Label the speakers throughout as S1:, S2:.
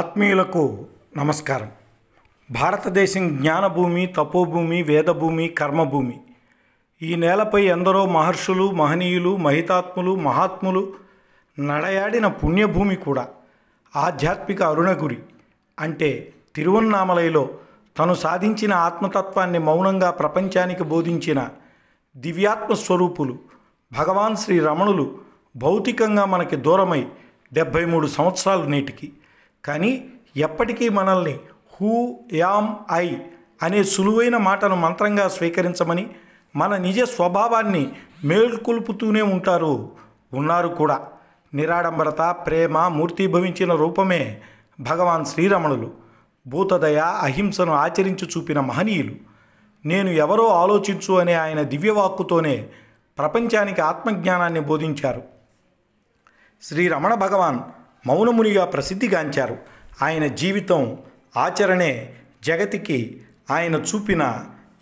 S1: ఆత్మీయులకు నమస్కారం భారతదేశం జ్ఞానభూమి తపోభూమి వేదభూమి కర్మభూమి ఈ నేలపై ఎందరో మహర్షులు మహనీయులు మహితాత్ములు మహాత్ములు నడయాడిన పుణ్యభూమి కూడా ఆధ్యాత్మిక అరుణగురి అంటే తిరువన్నామలైలో తను సాధించిన ఆత్మతత్వాన్ని మౌనంగా ప్రపంచానికి బోధించిన దివ్యాత్మ స్వరూపులు భగవాన్ శ్రీ రమణులు భౌతికంగా మనకి దూరమై డెబ్భై మూడు సంవత్సరాలు నేటికి కానీ ఎప్పటికీ మనల్ని హూ యామ్ ఐ అనే సులువైన మాటను మంత్రంగా స్వీకరించమని మన నిజ స్వభావాన్ని మేల్కొల్పుతూనే ఉంటారు ఉన్నారు కూడా నిరాడంబరత ప్రేమ మూర్తిభవించిన రూపమే భగవాన్ శ్రీరమణులు భూతదయ అహింసను ఆచరించి చూపిన మహనీయులు నేను ఎవరో ఆలోచించు అనే ఆయన దివ్యవాక్కుతోనే ప్రపంచానికి ఆత్మజ్ఞానాన్ని బోధించారు శ్రీ రమణ భగవాన్ మౌనమునిగా ప్రసిద్ధిగాంచారు ఆయన జీవితం ఆచరణే జగతికి ఆయన చూపిన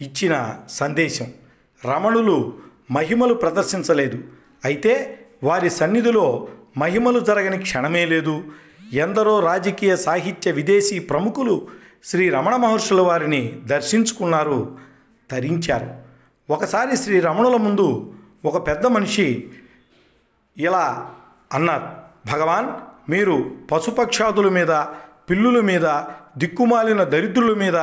S1: ఇచ్చిన సందేశం రమణులు మహిమలు ప్రదర్శించలేదు అయితే వారి సన్నిధిలో మహిమలు జరగని క్షణమే లేదు ఎందరో రాజకీయ సాహిత్య విదేశీ ప్రముఖులు శ్రీ రమణ మహర్షుల వారిని దర్శించుకున్నారు తరించారు ఒకసారి శ్రీ రమణుల ముందు ఒక పెద్ద మనిషి ఇలా అన్నారు భగవాన్ మీరు పశుపక్షాదుల మీద పిల్లుల మీద దిక్కుమాలిన దరిద్రుల మీద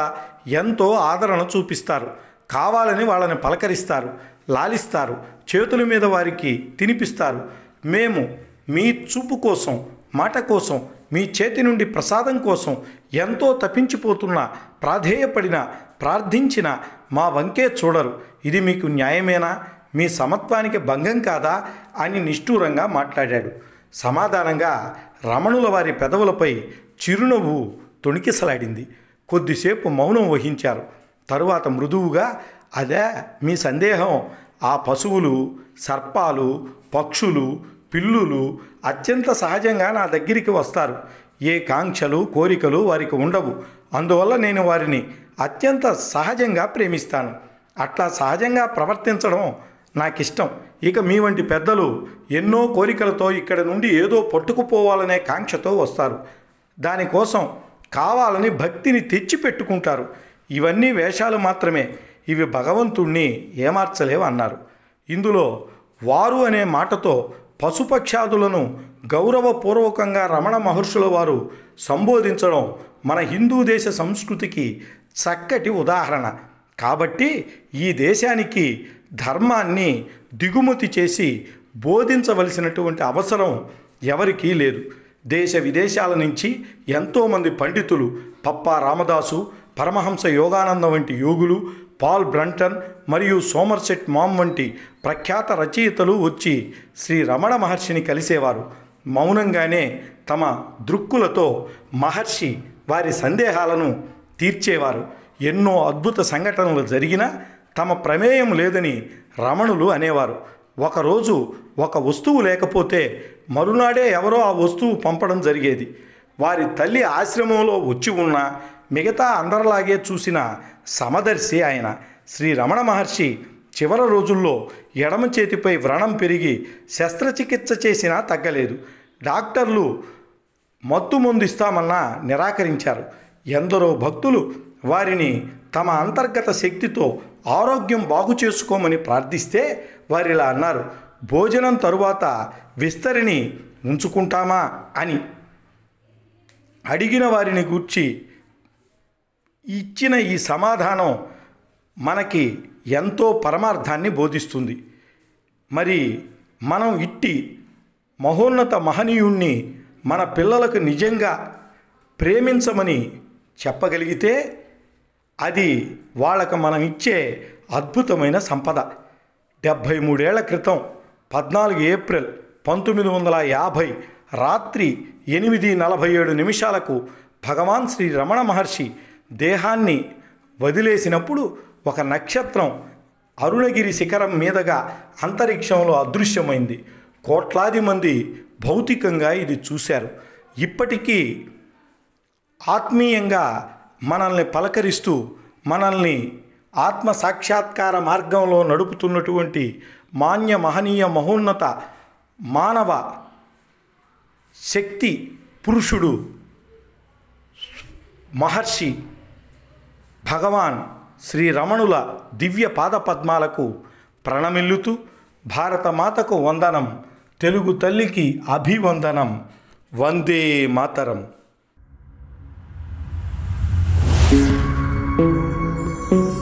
S1: ఎంతో ఆదరణ చూపిస్తారు కావాలని వాళ్ళని పలకరిస్తారు లాలిస్తారు చేతుల మీద వారికి తినిపిస్తారు మేము మీ చూపు కోసం మాట కోసం మీ చేతి నుండి ప్రసాదం కోసం ఎంతో తపించిపోతున్న ప్రాధేయపడిన ప్రార్థించిన మా వంకే చూడరు ఇది మీకు న్యాయమేనా మీ సమత్వానికి భంగం కాదా అని నిష్ఠూరంగా మాట్లాడాడు సమాధానంగా రమణుల వారి పెదవులపై చిరునవ్వు తొణికిసలాడింది కొద్దిసేపు మౌనం వహించారు తరువాత మృదువుగా అదే మీ సందేహం ఆ పశువులు సర్పాలు పక్షులు పిల్లులు అత్యంత సహజంగా నా దగ్గరికి వస్తారు ఏ కాంక్షలు కోరికలు వారికి ఉండవు అందువల్ల నేను వారిని అత్యంత సహజంగా ప్రేమిస్తాను అట్లా సహజంగా ప్రవర్తించడం నాకిష్టం ఇక మీ వంటి పెద్దలు ఎన్నో కోరికలతో ఇక్కడ నుండి ఏదో పట్టుకుపోవాలనే కాంక్షతో వస్తారు దానికోసం కావాలని భక్తిని తెచ్చిపెట్టుకుంటారు ఇవన్నీ వేషాలు మాత్రమే ఇవి భగవంతుణ్ణి ఏమార్చలేవు అన్నారు ఇందులో వారు అనే మాటతో పశుపక్షాదులను గౌరవపూర్వకంగా రమణ మహర్షుల వారు సంబోధించడం మన హిందూ దేశ సంస్కృతికి చక్కటి ఉదాహరణ కాబట్టి ఈ దేశానికి ధర్మాన్ని దిగుమతి చేసి బోధించవలసినటువంటి అవసరం ఎవరికీ లేదు దేశ విదేశాల నుంచి ఎంతోమంది పండితులు పప్పా రామదాసు పరమహంస యోగానంద వంటి యోగులు పాల్ బ్రంటన్ మరియు సోమర్సెట్ మామ్ వంటి ప్రఖ్యాత రచయితలు వచ్చి శ్రీ రమణ మహర్షిని కలిసేవారు మౌనంగానే తమ దృక్కులతో మహర్షి వారి సందేహాలను తీర్చేవారు ఎన్నో అద్భుత సంఘటనలు జరిగినా తమ ప్రమేయం లేదని రమణులు అనేవారు ఒకరోజు ఒక వస్తువు లేకపోతే మరునాడే ఎవరో ఆ వస్తువు పంపడం జరిగేది వారి తల్లి ఆశ్రమంలో వచ్చి ఉన్న మిగతా అందరిలాగే చూసిన సమదర్శి ఆయన శ్రీ రమణ మహర్షి చివరి రోజుల్లో ఎడమ చేతిపై వ్రణం పెరిగి శస్త్రచికిత్స చేసినా తగ్గలేదు డాక్టర్లు మత్తు ముందు ఇస్తామన్నా నిరాకరించారు ఎందరో భక్తులు వారిని తమ అంతర్గత శక్తితో ఆరోగ్యం బాగు చేసుకోమని ప్రార్థిస్తే వారిలా అన్నారు భోజనం తరువాత విస్తరిని ఉంచుకుంటామా అని అడిగిన వారిని గూర్చి ఇచ్చిన ఈ సమాధానం మనకి ఎంతో పరమార్థాన్ని బోధిస్తుంది మరి మనం ఇట్టి మహోన్నత మహనీయుణ్ణి మన పిల్లలకు నిజంగా ప్రేమించమని చెప్పగలిగితే అది వాళ్ళకు మనం ఇచ్చే అద్భుతమైన సంపద డెబ్భై మూడేళ్ల క్రితం పద్నాలుగు ఏప్రిల్ పంతొమ్మిది వందల యాభై రాత్రి ఎనిమిది నలభై ఏడు నిమిషాలకు భగవాన్ శ్రీ రమణ మహర్షి దేహాన్ని వదిలేసినప్పుడు ఒక నక్షత్రం అరుణగిరి శిఖరం మీదగా అంతరిక్షంలో అదృశ్యమైంది కోట్లాది మంది భౌతికంగా ఇది చూశారు ఇప్పటికీ ఆత్మీయంగా మనల్ని పలకరిస్తూ మనల్ని ఆత్మ సాక్షాత్కార మార్గంలో నడుపుతున్నటువంటి మాన్య మహనీయ మహోన్నత మానవ శక్తి పురుషుడు మహర్షి భగవాన్ శ్రీరమణుల దివ్య పాదపద్మాలకు ప్రణమిల్లుతూ భారతమాతకు వందనం తెలుగు తల్లికి అభివందనం వందే మాతరం thank you